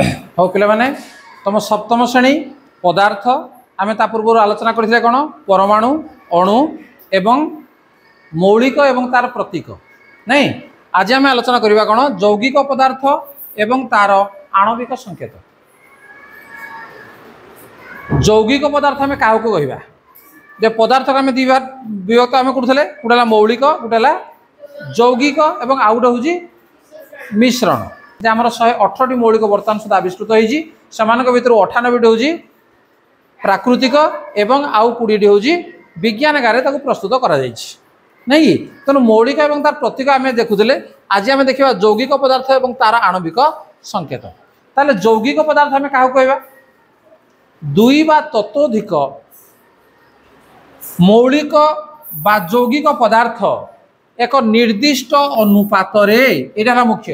ହଉ ପିଲାମାନେ ତୁମ ସପ୍ତମ ଶ୍ରେଣୀ ପଦାର୍ଥ ଆମେ ତା ପୂର୍ବରୁ ଆଲୋଚନା କରିଥିଲେ କ'ଣ ପରମାଣୁ ଅଣୁ ଏବଂ ମୌଳିକ ଏବଂ ତାର ପ୍ରତୀକ ନାଇଁ ଆଜି ଆମେ ଆଲୋଚନା କରିବା କ'ଣ ଯୌଗିକ ପଦାର୍ଥ ଏବଂ ତାର ଆଣବିକ ସଂକେତ যৌগিক পদার্থ আমি কাহকু কহবা যে পদার্থকে আমি দুই ଆମେ କରୁଥିଲେ আমি ହେଲା ମୌଳିକ মৌলিক ହେଲା ଯୌଗିକ ଏବଂ ଆଉ ଗୋଟେ ହେଉଛି ମିଶ୍ରଣ যে আমার শহে অଠরটি মৌলিক বর্ତ୍ତমান সুদ্ধা আবিষ্কৃত হয়েছি সেମାନଙ୍କ ভিতରୁ ଅଠାନବେଟି ହେଉଛି ପ୍ରାକୃତିକ ଏବଂ ଆଉ କୋଡ଼ିଏଟି ହେଉଛି ବିଜ୍ଞାନଗାରେ ତାକୁ ପ୍ରସ୍ତୁତ କରାଯାଇଛି ନାଇଁ କି ତେଣୁ ମୌଳିକ ଏବଂ ତାର ପ୍ରତୀକ ଆମେ ଦେଖୁଥିଲେ ଆଜି ଆମେ ଦେଖିବା ଯୌଗିକ ପଦାର୍ଥ ଏବଂ ତାର ଆଣବିକ ସଂକେତ ତାହେଲେ ଯୌଗିକ ପଦାର୍ଥ ଆମେ କାହାକୁ କହିବା ଦୁଇ ବା ତତ୍ତ୍ୱାଧିକ ମୌଳିକ বা যৌগিক পদার্থ এক নির্দিষ্ট অনুপাতরে এটা হল মুখ্য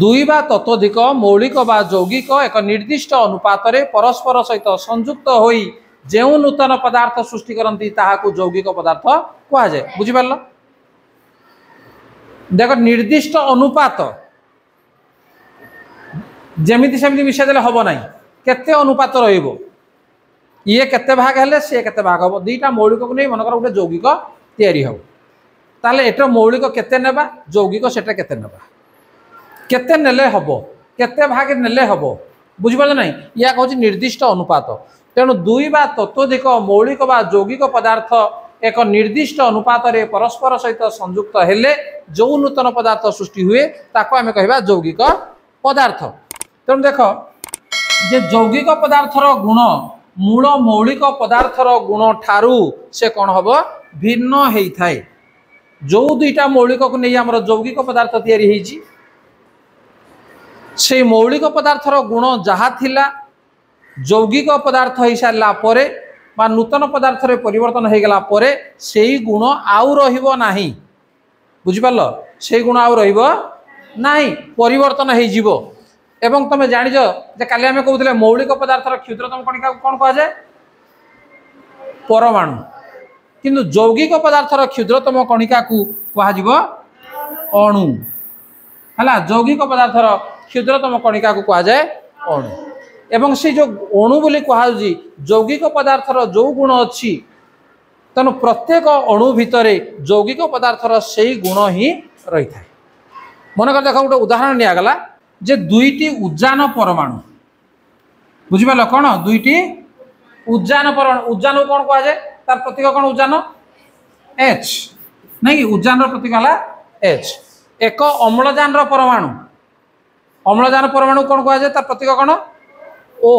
দুই বা ততোধিক মৌলিক বা যৌগিক এক নির্দিষ্ট অনুপাতরে পরস্পর সহিত সংযুক্ত হয়ে যে নূতন পদার্থ সৃষ্টি করতে তাহা যৌগিক পদার্থ কুহযায় বুঝিপার দেখ নির্দিষ্ট অনুপাত যেমিতি সেমি মিশাই দেলে হব না কেতে অনুপাত রহব ইয়ে কেতে ভাগ হলে সি কেতে ভাগ হব দুইটা মৌলিক নিয়ে মনে কর গোটে যৌগিক তৈরি হব তাহলে এটা মৌলিক কেতে নেবা যৌগিক সেটা কেতে নেবা কেতে নেলে হব কেতে ভাগে নেলে হব বুঝিপার না ইয়া হচ্ছে নির্দিষ্ট অনুপাত তেণু দুই বা তত্ত্বধিক মৌলিক বা যৌগিক পদার্থ এক নির্দিষ্ট অনুপাতরে পরস্পর সহিত সংযুক্ত হলে ଯେଉଁ ନୂତନ ପଦାର୍ଥ ସୃଷ୍ଟି ହୁଏ ତାକୁ ଆମେ କହିବା ଯୌଗିକ ପଦାର୍ଥ ତେଣୁ ଦେଖ ଯେ ଯୌଗିକ ପଦାର୍ଥର ଗୁଣ ମୂଳ ମୌଳିକ ପଦାର୍ଥର ଗୁଣ ଠାରୁ ସେ କ'ଣ ହେବ ଭିନ୍ନ ହେଇଥାଏ ଯେଉଁ ଦୁଇଟା ମୌଳିକକୁ ନେଇ ଆମର ଯୌଗିକ ପଦାର୍ଥ ତିଆରି ହେଇଛି সেই মৌলিক পদার্থর গুণ যাহা লা যৌগিক পদার্থ হয়ে পরে বা নূতন পদার্থরে পরিবর্তন হয়ে গলা পরে সেই গুণ আউ রহব না বুঝিপারল সেই গুণ আউ রহব না পরিবর্তন হয়ে যাব এবং তুমি জাণিছ যে কালি আমি কৌলে মৌলিক পদার্থর ক্ষুদ্রতম কণিকা কণ কুযায় পরমাণু কিন্তু যৌগিক পদার্থর ক্ষুদ্রতম কণিকা কুহযিব অণু হল যৌগিক পদার্থর କ୍ଷୁଦ୍ରତମ କଣିକାକୁ କୁହାଯାଏ ଅଣୁ ଏବଂ ସେ ଯେଉଁ ଅଣୁ ବୋଲି କୁହାଯାଉଛି ଯୌଗିକ ପଦାର୍ଥର ଯେଉଁ ଗୁଣ ଅଛି ତେଣୁ ପ୍ରତ୍ୟେକ ଅଣୁ ଭିତରେ ଯୌଗିକ ପଦାର୍ଥର ସେଇ ଗୁଣ ହିଁ ରହିଥାଏ ମନେକର ଦେଖ ଗୋଟେ ଉଦାହରଣ ନିଆଗଲା ଯେ ଦୁଇଟି ଉଜାନ ପରମାଣୁ ବୁଝିପାରିଲ କ'ଣ ଦୁଇଟି ଉଜାନ ପରମାଣୁ ଉଜାନକୁ କ'ଣ କୁହାଯାଏ ତାର ପ୍ରତୀକ କ'ଣ ଉଜାନ ଏଚ୍ ନାଇଁ କି ଉଜାନର ପ୍ରତୀକ ହେଲା ଏଚ୍ ଏକ ଅମ୍ଳଜାନର ପରମାଣୁ ଅମ୍ଳଜାନ ପରମାଣୁ କ'ଣ କୁହାଯାଏ ତାର ପ୍ରତୀକ କ'ଣ ଓ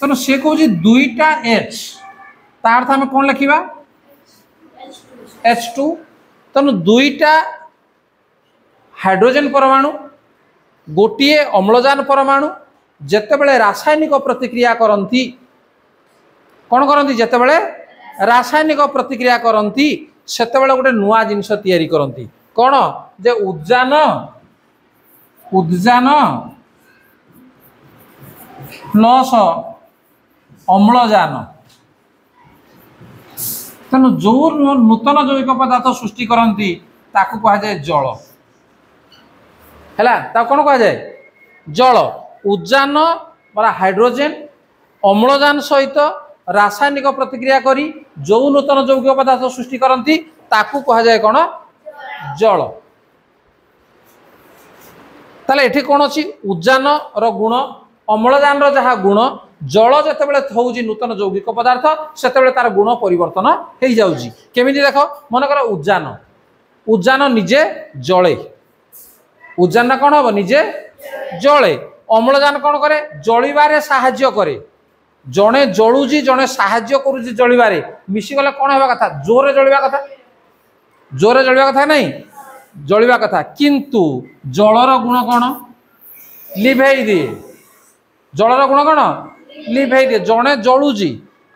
ତେଣୁ ସେ କହୁଛି ଦୁଇଟା ଏଚ୍ ତା ଅର୍ଥ ଆମେ କ'ଣ ଲେଖିବା ଏଚ୍ ଟୁ ତେଣୁ ଦୁଇଟା ହାଇଡ୍ରୋଜେନ୍ ପରମାଣୁ ଗୋଟିଏ ଅମ୍ଳଜାନ ପରମାଣୁ ଯେତେବେଳେ ରାସାୟନିକ ପ୍ରତିକ୍ରିୟା କରନ୍ତି କ'ଣ କରନ୍ତି ଯେତେବେଳେ ରାସାୟନିକ ପ୍ରତିକ୍ରିୟା କରନ୍ତି ସେତେବେଳେ ଗୋଟେ ନୂଆ ଜିନିଷ ତିଆରି କରନ୍ତି କ'ଣ ଯେ ଉଦ୍ଜାନ ଉଦ୍ଜାନ ପ୍ଲସ୍ ଅମ୍ଳଜାନ ତେଣୁ ଯେଉଁ ନୂତନ ଜୈବିକ ପଦାର୍ଥ ସୃଷ୍ଟି କରନ୍ତି ତାକୁ କୁହାଯାଏ ଜଳ ହେଲା ତାକୁ କ'ଣ କୁହାଯାଏ ଜଳ ଉଦ୍ଜାନ ବା ହାଇଡ୍ରୋଜେନ୍ ଅମ୍ଳଜାନ ସହିତ ରାସାୟନିକ ପ୍ରତିକ୍ରିୟା କରି ଯେଉଁ ନୂତନ ଯୌଗିକ ପଦାର୍ଥ ସୃଷ୍ଟି କରନ୍ତି ତାକୁ କୁହାଯାଏ କ'ଣ ଜଳ ତାହେଲେ ଏଠି କ'ଣ ଅଛି ଉଜାନର ଗୁଣ ଅମ୍ଳଜାନର ଯାହା ଗୁଣ ଜଳ ଯେତେବେଳେ ହେଉଛି ନୂତନ ଯୌଗିକ ପଦାର୍ଥ ସେତେବେଳେ ତାର ଗୁଣ ପରିବର୍ତ୍ତନ ହେଇଯାଉଛି କେମିତି ଦେଖ ମନେକର ଉଜାନ ଉଜାନ ନିଜେ ଜଳେ ଉଜାନଟା କ'ଣ ହେବ ନିଜେ ଜଳେ ଅମ୍ଳଜାନ କ'ଣ କରେ ଜଳିବାରେ ସାହାଯ୍ୟ କରେ ଜଣେ ଜଳୁଛି ଜଣେ ସାହାଯ୍ୟ କରୁଛି ଜଳିବାରେ ମିଶିଗଲେ କ'ଣ ହେବା କଥା ଜୋରରେ ଜଳିବା କଥା ଜୋରରେ ଜଳିବା କଥା ନାହିଁ ଜଳିବା କଥା କିନ୍ତୁ ଜଳର ଗୁଣ କ'ଣ ଲିଭେଇ ଦିଏ ଜଳର ଗୁଣ କ'ଣ ଲିଭେଇ ଦିଏ ଜଣେ ଜଳୁଛି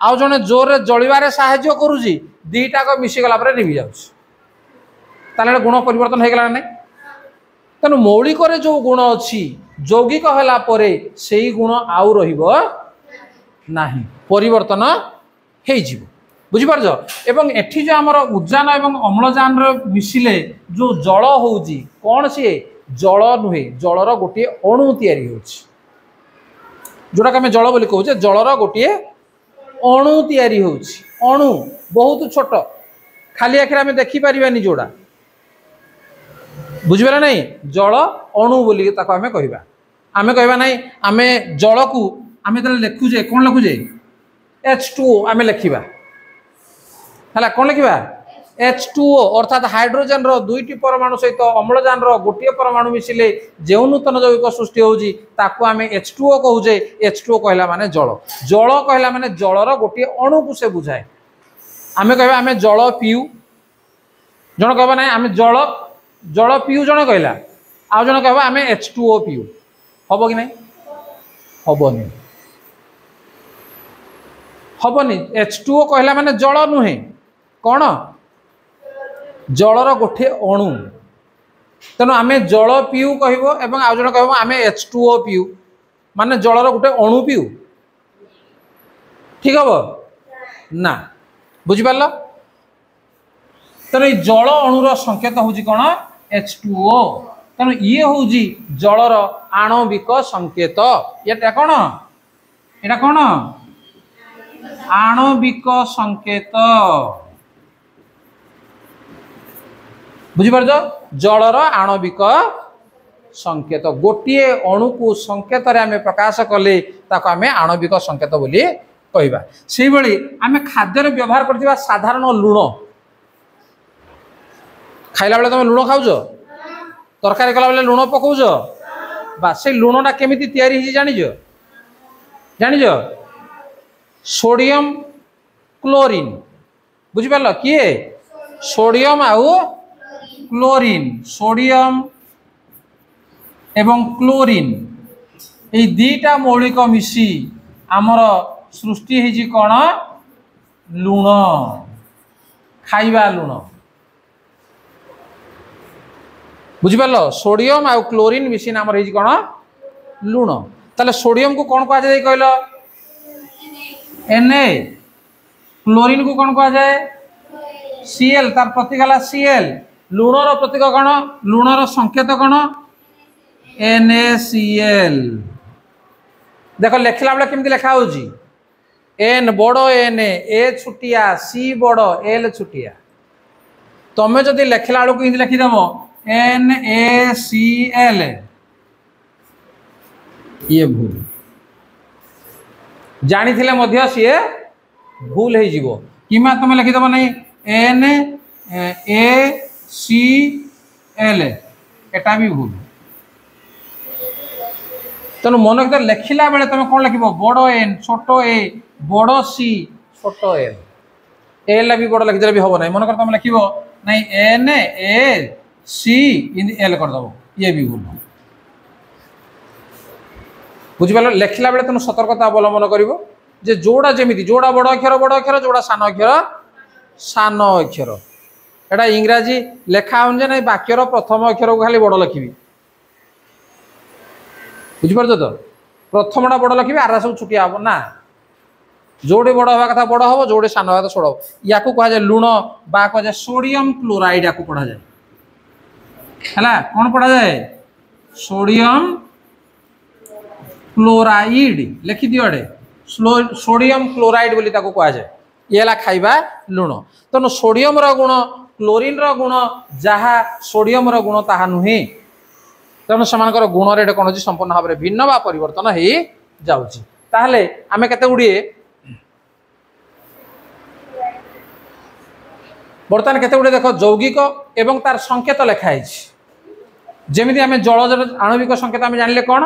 ଆଉ ଜଣେ ଜୋରରେ ଜଳିବାରେ ସାହାଯ୍ୟ କରୁଛି ଦୁଇଟାକ ମିଶିଗଲା ପରେ ଲିଭି ଯାଉଛି ତାହେଲେ ଗୁଣ ପରିବର୍ତ୍ତନ ହେଇଗଲା ନା ନାହିଁ ତେଣୁ ମୌଳିକରେ ଯେଉଁ ଗୁଣ ଅଛି ଯୌଗିକ ହେଲା ପରେ ସେଇ ଗୁଣ ଆଉ ରହିବ ନାହିଁ ପରିବର୍ତ୍ତନ ହେଇଯିବ বুঝিপারছ এবং এটি যে আমার উজান এবং অম্লজানর মিশিলে যে জল হচ্ছে কণ সি জল নুহে জলর গোটিয়ে অণু তৈরি হচ্ছে যেটাকে আমি জল বলে কৌছে জলর গোটিয়ে অণু তৈরি হচ্ছে অণু বহুত ছোট খালি আখেরে আমি দেখি দেখিপারি যোটা বুঝিপারা নাই জল অণু বলি তাকে আমি কহবা আমি কহবা নাই আমি জলক আমি তাহলে লেখুছে কোণ যে এচ টু আমি লেখিবা ହେଲା କ'ଣ ଲେଖିବା ଏଚ୍ ଟୁ ଓ ଅର୍ଥାତ୍ ହାଇଡ୍ରୋଜେନ୍ର ଦୁଇଟି ପରମାଣୁ ସହିତ ଅମ୍ଳଜାନର ଗୋଟିଏ ପରମାଣୁ ମିଶିଲେ ଯେଉଁ ନୂତନ ଯୌଗିକ ସୃଷ୍ଟି ହେଉଛି ତାକୁ ଆମେ ଏଚ୍ ଟୁ ଓ କହୁଛେ ଏଚ୍ ଟୁ ଓ କହିଲା ମାନେ ଜଳ ଜଳ କହିଲା ମାନେ ଜଳର ଗୋଟିଏ ଅଣୁକୁ ସେ ବୁଝାଏ ଆମେ କହିବା ଆମେ ଜଳ ପିଉ ଜଣେ କହିବ ନାହିଁ ଆମେ ଜଳ ଜଳ ପିଉ ଜଣେ କହିଲା ଆଉ ଜଣେ କହିବ ଆମେ ଏଚ୍ ଟୁ ଓ ପିଉ ହେବ କି ନାହିଁ ହେବନି ହେବନି ଏଚ୍ ଟୁ ଓ କହିଲା ମାନେ ଜଳ ନୁହେଁ କ'ଣ ଜଳର ଗୋଟିଏ ଅଣୁ ତେଣୁ ଆମେ ଜଳ ପିଉ କହିବ ଏବଂ ଆଉ ଜଣେ କହିବ ଆମେ ଏଚ୍ ଟୁ ଓ ପିଉ ମାନେ ଜଳର ଗୋଟେ ଅଣୁ ପିଉ ଠିକ ହବ ନା ବୁଝିପାରିଲ ତେଣୁ ଏଇ ଜଳ ଅଣୁର ସଂକେତ ହେଉଛି କ'ଣ ଏଚ୍ ଟୁ ଓ ତେଣୁ ଇଏ ହେଉଛି ଜଳର ଆଣବିକ ସଂକେତ ଏଟା କ'ଣ ଏଟା କ'ଣ ଆଣବିକ ସଂକେତ ବୁଝିପାରୁଛ ଜଳର ଆଣବିକ ସଂକେତ ଗୋଟିଏ ଅଣୁକୁ ସଂକେତରେ ଆମେ ପ୍ରକାଶ କଲେ ତାକୁ ଆମେ ଆଣବିକ ସଂକେତ ବୋଲି କହିବା ସେଇଭଳି ଆମେ ଖାଦ୍ୟରେ ବ୍ୟବହାର କରିଥିବା ସାଧାରଣ ଲୁଣ ଖାଇଲା ବେଳେ ତମେ ଲୁଣ ଖାଉଛ ତରକାରୀ କଲାବେଳେ ଲୁଣ ପକାଉଛ ବା ସେ ଲୁଣଟା କେମିତି ତିଆରି ହେଇଛି ଜାଣିଛ ଜାଣିଛ ସୋଡ଼ିୟମ କ୍ଲୋରିନ୍ ବୁଝିପାରିଲ କିଏ ସୋଡ଼ିୟମ ଆଉ ক্লোরিন সোডিয়াম এবং ক্লোরিন এই দুইটা মৌলিক মিশি আমার সৃষ্টি হয়েছি কোণ লুণ খাইবা লুণ বুঝিপার সোডিয়াম আউ ক্লোরিন মিশি আমার হয়েছি কোণ লুণ তাহলে সোডিয়াম কু কোণ কুযায় কহিল এনএ ক্লোরিন কু কোণ কুযায় সিএল তার প্রতীক হল সিএল ଲୁଣର ପ୍ରତୀକ କ'ଣ ଲୁଣର ସଂକେତ କ'ଣ ଏନ୍ ଏ ସି ଏଲ୍ ଦେଖ ଲେଖିଲା ବେଳେ କେମିତି ଲେଖାହେଉଛି ଏନ୍ ବଡ଼ ଏନ୍ ଏ ଛୁଟିଆ ସି ବଡ଼ ଏଲ୍ ଛୁଟିଆ ତୁମେ ଯଦି ଲେଖିଲା ବେଳକୁ ଏମିତି ଲେଖିଦେବ ଏନ୍ ଏ ସି ଏଲ୍ ଇଏ ଭୁଲ ଜାଣିଥିଲେ ମଧ୍ୟ ସିଏ ଭୁଲ ହେଇଯିବ କିମ୍ବା ତୁମେ ଲେଖିଦେବ ନାହିଁ ଏନ୍ ଏ সি এল এটা বি ভুল তেমন মনে ভিতরে লেখিলা বেড়ে তুমি কোণ লেখিব বড় এন ছোট এ বড় সি ছোট এল এল বি বড় লেখিদেলে বি হব না মনে করো তুমি লেখিব নাই এন এ সি ইন এল করেদেব ইয়ে বি ভুল বুঝিপার লেখিলা বেড়ে তুমি সতর্কতা অবলম্বন করব যে যোড়া যেমি যোড়া বড় অক্ষর বড় অক্ষর যোড়া সান অক্ষর সান অক্ষর এটা ইংরাজি লেখা হন যে না বাক্যর প্রথম অক্ষরকে খালি বড় লিখবি বুঝিপারছ তো প্রথমটা বড় লিখবি আর সব ছুটিয়া হব না ଯେଉଁଠି ବଡ଼ ହେବା କଥା ବଡ଼ ହେବ ଯେଉଁଠି ସାନ ହେବା କଥା ଛୋଟ ହେବ ୟାକୁ କୁହାଯାଏ ଲୁଣ ବା କୁହାଯାଏ ସୋଡ଼ିୟମ୍ କ୍ଲୋରାଇଡ୍ ୟାକୁ ପଢ଼ାଯାଏ ହେଲା କ'ଣ ପଢ଼ାଯାଏ ସୋଡ଼ିୟମ୍ କ୍ଲୋରାଇଡ୍ ଲେଖିଦିଅ ଆଡ଼େ ସୋଡ଼ିୟମ୍ କ୍ଲୋରାଇଡ୍ ବୋଲି ତାକୁ କୁହାଯାଏ ଇଏ ହେଲା ଖାଇବା ଲୁଣ ତେଣୁ ସୋଡ଼ିୟମ୍ର ଗୁଣ ক্লোরিনর গুণ যাহা সোডিয়মর গুণ তাহা নুহে তেমন সেমানকর গুণরে এটা কোণ হচ্ছে সম্পূর্ণ ভাবে ভিন্ন বা পরিবর্তন হয়ে যাচ্ছে তাহলে আমি কত গুড়িয়ে বর্তমান কত গুড়িয়ে দেখ যৌগিক এবং তার সংকেত লেখা হয়েছে যেমি আমি জলজ আণবিক সংকেত আমি জানলে কোণ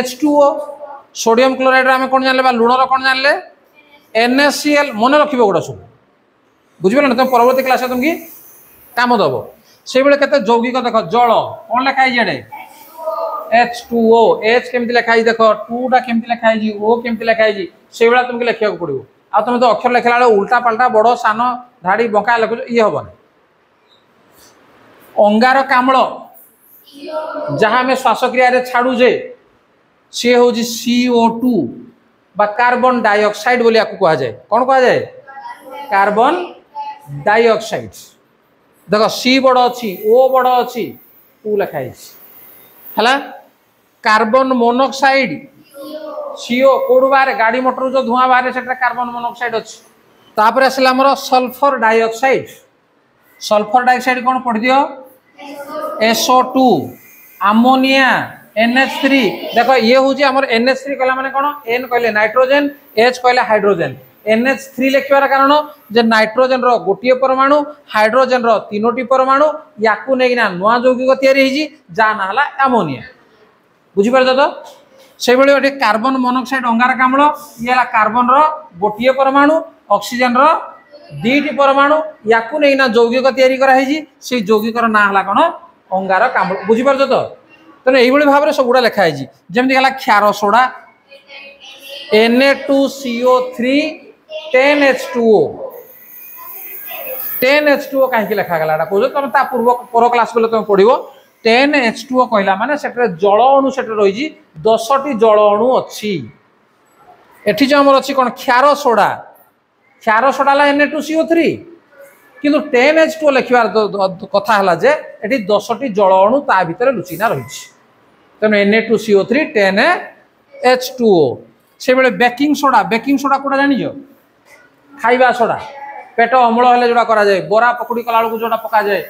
এচ টু ও সোডিয়াম ক্লোরাইডর আমি কোণ জানলে বা লুণর কোণ জানলে এনএসিএল মনে রাখবে ওগুলো সব বুঝবে না তুমি পরবর্তী ক্লাসে তুমি କାମ ଦେବ ସେଇଭଳି କେତେ ଯୌଗିକ ଦେଖ ଜଳ କ'ଣ ଲେଖା ହେଇଛି ଏଡ଼େ ଏଚ୍ ଟୁ ଓ ଏଚ୍ କେମିତି ଲେଖା ହେଇଛି ଦେଖ ଟୁଟା କେମିତି ଲେଖା ହେଇଛି ଓ କେମିତି ଲେଖା ହେଇଛି ସେଇଭଳିଆ ତୁମକୁ ଲେଖିବାକୁ ପଡ଼ିବ ଆଉ ତୁମେ ତ ଅକ୍ଷର ଲେଖିଲା ବେଳେ ଉଲ୍ଟା ପାଲ୍ଟା ବଡ଼ ସାନ ଧାଡ଼ି ବଙ୍କା ଲେଖୁଛ ଇଏ ହେବନି ଅଙ୍ଗାର କାମ୍ଳ ଯାହା ଆମେ ଶ୍ୱାସକ୍ରିୟାରେ ଛାଡ଼ୁଛେ ସିଏ ହେଉଛି ସିଓ ଟୁ বা কার্বন ডাইঅক্সাইড বলে একু কুহযায় কোণ কুহযায় কার্বন ডাইঅক্সাইড ଦେଖ ସି ବଡ଼ ଅଛି ଓ ବଡ଼ ଅଛି କୁ ଲେଖା ହେଇଛି ହେଲା କାର୍ବନ ମୋନୋକ୍ସାଇଡ୍ ସିଓ କୋଉଠୁ ବାହାରେ ଗାଡ଼ି ମଟରରୁ ଯେଉଁ ଧୂଆଁ ବାହାରେ ସେଠାରେ କାର୍ବନ ମୋନୋକ୍ସାଇଡ୍ ଅଛି ତାପରେ ଆସିଲା ଆମର ସଲଫର ଡାଇଅକ୍ସାଇଡ୍ ସଲଫର ଡାଇଅକ୍ସାଇଡ୍ କ'ଣ ପଢ଼ିଦିଅ SO two ammonia NH three ଦେଖ ଇଏ ହେଉଛି ଆମର ଏନ୍ଏଚ୍ ଥ୍ରୀ କହିଲା ମାନେ କ'ଣ ଏନ୍ କହିଲେ ନାଇଟ୍ରୋଜେନ୍ ଏଚ୍ କହିଲେ ହାଇଡ୍ରୋଜେନ୍ ଏନ୍ଏଚ୍ ଥ୍ରୀ ଲେଖିବାର କାରଣ ଯେ ନାଇଟ୍ରୋଜେନ୍ର ଗୋଟିଏ ପରମାଣୁ ହାଇଡ୍ରୋଜେନ୍ର ତିନୋଟି ପରମାଣୁ ୟାକୁ ନେଇକିନା ନୂଆ ଯୌଗିକ ତିଆରି ହେଇଛି ଯାହା ନାଁ ହେଲା ଆମୋନିଆ ବୁଝିପାରୁଛ ତ ସେଇଭଳି ଗୋଟେ କାର୍ବନ ମନୋକ୍ସାଇଡ୍ ଅଙ୍ଗାରକାମ୍ଳ ଇଏ ହେଲା କାର୍ବନର ଗୋଟିଏ ପରମାଣୁ ଅକ୍ସିଜେନ୍ର ଦୁଇଟି ପରମାଣୁ ୟାକୁ ନେଇକିନା ଯୌଗିକ ତିଆରି କରାହେଇଛି ସେଇ ଯୌଗିକର ନାଁ ହେଲା କ'ଣ ଅଙ୍ଗାରକାମ୍ଳ ବୁଝିପାରୁଛ ତ ତେଣୁ ଏଇଭଳି ଭାବରେ ସବୁଗୁଡ଼ା ଲେଖା ହେଇଛି ଯେମିତି ହେଲା କ୍ଷାର soda N A two CO three ten H two O ten H two O কাহিকি লেখা গলা এটা কৌছ তুমি তা পূর্ব পর ক্লাস বেলে তুমি পড়ব টেন এচ টু ও কহিলা মানে সেটার জল অণু সেটা রয়েছে দশটি জল অণু অছি এটি যে আমার অছি কোণ ক্ষার সোডা ক্ষার সোডা হল N A two CO three কিন্তু টেন এচ টু লেখিবার কথা হল যে এটি দশটি জল অণু তা ভিতরে লুচিনা রয়েছে তেমন N A two CO three ten A H two O সেভাবে বেকিং সোডা বেকিং সোডা কোটা জানিছ ଖାଇବା ସୋଡ଼ା ପେଟ ଅମ୍ଳ ହେଲେ ଯେଉଁଟା କରାଯାଏ ବରା ପକୁଡ଼ି କଲାବେଳକୁ ଯେଉଁଟା ପକାଯାଏ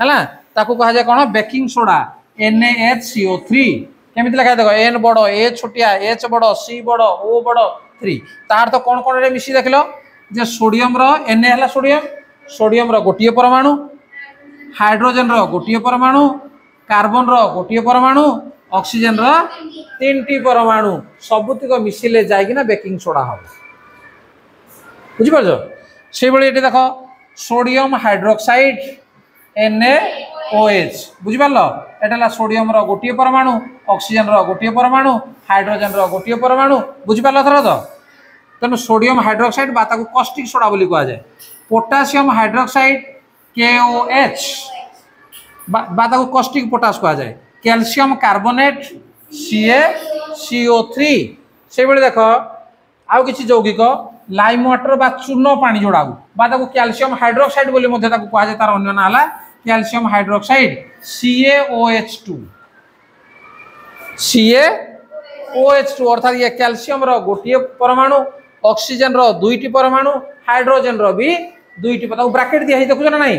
ହେଲା ତାକୁ କୁହାଯାଏ କ'ଣ baking soda N H CO three କେମିତି ଲେଖା ଦେଖ ଏନ୍ ବଡ଼ ଏ ଛୋଟିଆ ଏଚ୍ ବଡ଼ ସି ବଡ଼ ଓ ବଡ଼ ଥ୍ରୀ ତାହାର ତ କ'ଣ କ'ଣରେ ମିଶି ଦେଖିଲ ଯେ ସୋଡ଼ିୟମର ଏନ୍ ହେଲା ସୋଡ଼ିୟମ ସୋଡ଼ିୟମର ଗୋଟିଏ ପରମାଣୁ ହାଇଡ୍ରୋଜେନର ଗୋଟିଏ ପରମାଣୁ କାର୍ବନର ଗୋଟିଏ ପରମାଣୁ ଅକ୍ସିଜେନର ତିନିଟି ପରମାଣୁ ସବୁତିକ ମିଶିଲେ ଯାଇକିନା ବେକିଂ ସୋଡ଼ା ହେବ বুঝিপারছ সেইভাবে এটি দেখ সোডিয়াম হাইড্রোক্সাইড এনএওএচ বুঝিপারল এটা হল সোডিয়ামর গোটিয়ে পরমাণু অক্সিজেনর গোটিয়ে পরমাণু হাইড্রোজেনর গোটিয়ে পরমাণু বুঝিপারল থর তো তেমন সোডিয়াম হাইড্রোক্সাইড বা তাকে কষ্টিক সোডা বলে কুযায় পটাশিয়াম হাইড্রোক্সাইড কেওএচ বা তাকে কষ্টিক পটাশ কুযায় calcium carbonate CA CO three সেইভাবে দেখ আউ কিছু যৌগিক লাইম ওয়াটার বা চূর্ণ পানি যোড়াও বা তাকে ক্যালসিয়াম হাইড্রোক্সাইড বলে মধ্যে তাকে কুহযায় তার অন্য না হলা calcium hydroxide CAOH two CA OH two অর্থাৎ ইয়ে ক্যালসিয়ামর গোটিয়ে পরমাণু অক্সিজেনর দুইটি পরমাণু হাইড্রোজেনর বি দুইটি তাকে ব্রাকেট দিয়ে দেখুছ না নাই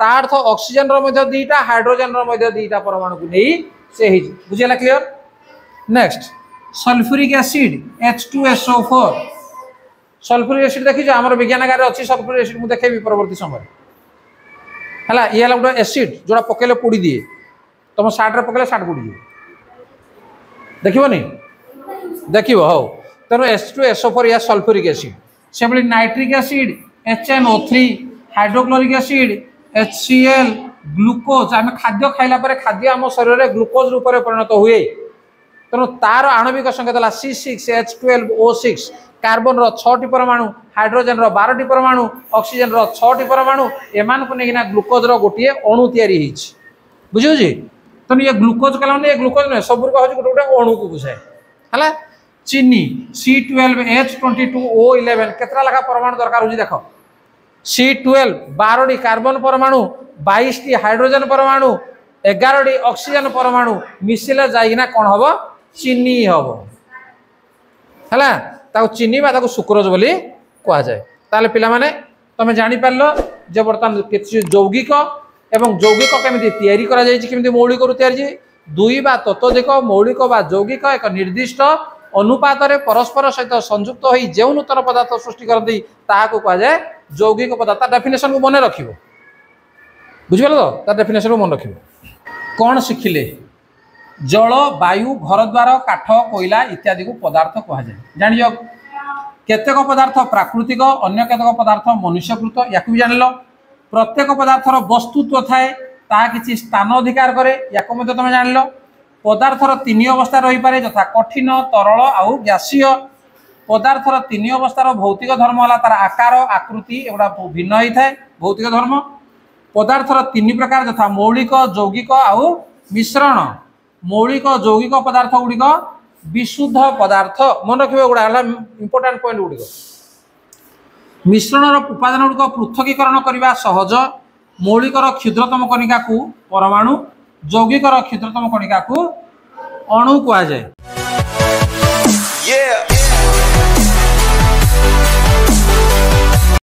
তা অর্থ অক্সিজেনর মধ্যে দুইটা হাইড্রোজেনর মধ্যে দুইটা পরমাণুকে নেই সে হয়েছে বুঝে গেল clear next sulphuric acid H two SO four sulphuric acid ଦେଖିଛ ଆମର ବିଜ୍ଞାନାଗାରରେ ଅଛି ସଲଫୁରିକ ଏସିଡ୍ ମୁଁ ଦେଖେଇବି ପରବର୍ତ୍ତୀ ସମୟରେ ହେଲା ଇଏ ହେଲା ଗୋଟେ ଏସିଡ୍ ଯେଉଁଟା ପକେଇଲେ ପୋଡ଼ି ଦିଏ ତୁମ ସାର୍ଟରେ ପକେଇଲେ ସାର୍ଟ ପୋଡ଼ିଯିବ ଦେଖିବନି ଦେଖିବ ହଉ ତେଣୁ ଏସ୍ ଟୁ ଏସୋଫୋରିଆ ସଲଫୁରିକ ଏସିଡ୍ ସେଭଳି nitric acid H N O three hydrochloric acid H C L glucose ଆମେ ଖାଦ୍ୟ ଖାଇଲା ପରେ ଖାଦ୍ୟ ଆମ ଶରୀରରେ ଗ୍ଲୁକୋଜ୍ ରୂପରେ ପରିଣତ ହୁଏ ତେଣୁ ତାର ଆଣବିକ ସଂକେତ ହେଲା C six H twelve O six କାର୍ବନର ଛଅଟି ପରମାଣୁ ହାଇଡ୍ରୋଜେନର ବାରଟି ପରମାଣୁ ଅକ୍ସିଜେନର ଛଅଟି ପରମାଣୁ ଏମାନଙ୍କୁ ନେଇକିନା ଗ୍ଲୁକୋଜର ଗୋଟିଏ ଅଣୁ ତିଆରି ହେଇଛି ବୁଝିହେଉଛି ତେଣୁ ଇଏ ଗ୍ଲୁକୋଜ କଲା ମାନେ ଇଏ ଗ୍ଲୁକୋଜ ନୁହେଁ ସବୁରକ ହେଉଛି ଗୋଟେ ଗୋଟେ ଅଣୁକୁ ବୁଝାଏ ହେଲା চিনি C twelve H twenty two O eleven কেতটা লেখা পরমাণু দরকার হচ্ছে দেখ সি টুয়েলভ বারোটি কার্বন পরমাণু বাইশটি হাইড্রোজেন পরমাণু এগারোটি অক্সিজেন পরমাণু মিশিলে যাইকিনা কণ হব ଚିନି ହେବ ହେଲା ତାକୁ ଚିନି ବା ତାକୁ ସୁକ୍ରୋଜ ବୋଲି କୁହାଯାଏ ତାହେଲେ ପିଲାମାନେ ତମେ ଜାଣିପାରିଲ ଯେ ବର୍ତ୍ତମାନ କିଛି ଯୌଗିକ ଏବଂ ଯୌଗିକ କେମିତି ତିଆରି କରାଯାଇଛି କେମିତି ମୌଳିକରୁ ତିଆରି ଦୁଇ ବା ତତ୍ତ୍ୱଧିକ ମୌଳିକ ବା ଯୌଗିକ ଏକ ନିର୍ଦ୍ଦିଷ୍ଟ ଅନୁପାତରେ ପରସ୍ପର ସହିତ ସଂଯୁକ୍ତ ହୋଇ ଯେଉଁ ନୂତନ ପଦାର୍ଥ ସୃଷ୍ଟି କରନ୍ତି ତାହାକୁ କୁହାଯାଏ ଯୌଗିକ ପଦାର୍ଥ ତା ଡେଫିନେସନକୁ ମନେ ରଖିବ ବୁଝିପାରିଲ ତ ତା ଡେଫିନେସନକୁ ମନେ ରଖିବ କ'ଣ ଶିଖିଲେ জল বায়ু ঘরদ্বার কাঠ কইলা ইত্যাদিকে পদার্থ কুহযায় জাণিয কেতক পদার্থ প্রাকৃতিক অন্য কেতক পদার্থ মনুষ্যকৃত ইয়াকু জাণিল প্রত্যেক পদার্থর বস্তুত্ব থাকে তাহা কিছু স্থান অধিকার করে ইয়াকু মধ্যে তুমি জাণিল পদার্থর তিন অবস্থা রহিপারে যথা কঠিন তরল আউ গ্যাসীয় পদার্থর তিন অবস্থার ভৌতিক ধর্ম হল তার আকার আকৃতি এগুলা ভিন্ন হয়ে থাকে ভৌতিক ধর্ম পদার্থর তিন প্রকার যথা মৌলিক যৌগিক আউ মিশ্রণ ମୌଳିକ ଯୌଗିକ ପଦାର୍ଥ ଗୁଡ଼ିକ ବିଶୁଦ୍ଧ ପଦାର୍ଥ ମନେ ରଖିବା ଗୁଡ଼ା ହେଲା ଇମ୍ପୋର୍ଟାଣ୍ଟ ପଏଣ୍ଟ ଗୁଡ଼ିକ ମିଶ୍ରଣର ଉପାଦାନ ଗୁଡ଼ିକ ପୃଥକୀକରଣ କରିବା ସହଜ ମୌଳିକର କ୍ଷୁଦ୍ରତମ କଣିକାକୁ ପରମାଣୁ ଯୌଗିକର କ୍ଷୁଦ୍ରତମ କଣିକାକୁ ଅଣୁ କୁହାଯାଏ Yeah.